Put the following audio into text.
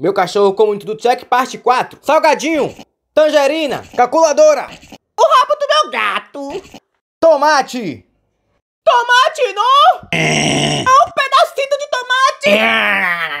Meu cachorro com muito do check, parte 4. Salgadinho, tangerina, calculadora. O rabo do meu gato. Tomate. Tomate, não! É, é um pedacinho de tomate! É.